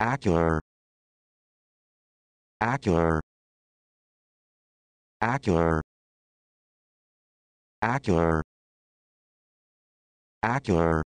ocular ocular ocular ocular ocular